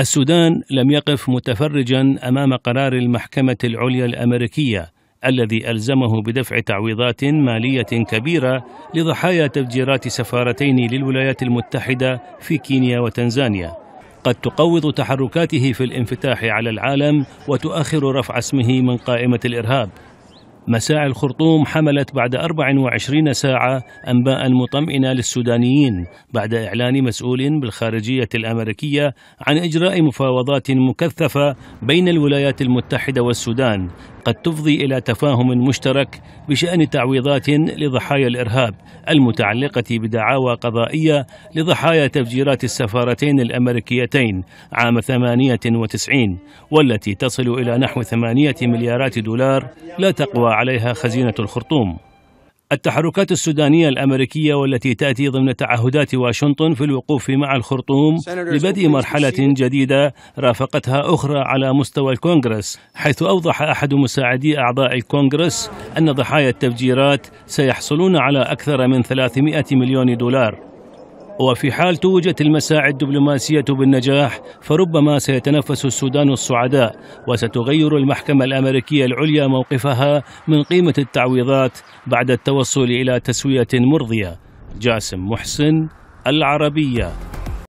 السودان لم يقف متفرجا امام قرار المحكمه العليا الامريكيه الذي الزمه بدفع تعويضات ماليه كبيره لضحايا تفجيرات سفارتين للولايات المتحده في كينيا وتنزانيا قد تقوض تحركاته في الانفتاح على العالم وتؤخر رفع اسمه من قائمه الارهاب مساعي الخرطوم حملت بعد 24 ساعة أنباء مطمئنة للسودانيين بعد إعلان مسؤول بالخارجية الأمريكية عن إجراء مفاوضات مكثفة بين الولايات المتحدة والسودان قد تفضي إلى تفاهم مشترك بشأن تعويضات لضحايا الإرهاب المتعلقة بدعاوى قضائية لضحايا تفجيرات السفارتين الأمريكيتين عام 98 والتي تصل إلى نحو 8 مليارات دولار لا تقوى عليها خزينة الخرطوم التحركات السودانية الأمريكية والتي تأتي ضمن تعهدات واشنطن في الوقوف مع الخرطوم لبدء مرحلة جديدة رافقتها أخرى على مستوى الكونغرس حيث أوضح أحد مساعدي أعضاء الكونغرس أن ضحايا التفجيرات سيحصلون على أكثر من 300 مليون دولار وفي حال توجت المساعي الدبلوماسية بالنجاح فربما سيتنفس السودان الصعداء وستغير المحكمة الأمريكية العليا موقفها من قيمة التعويضات بعد التوصل إلى تسوية مرضية جاسم محسن العربيه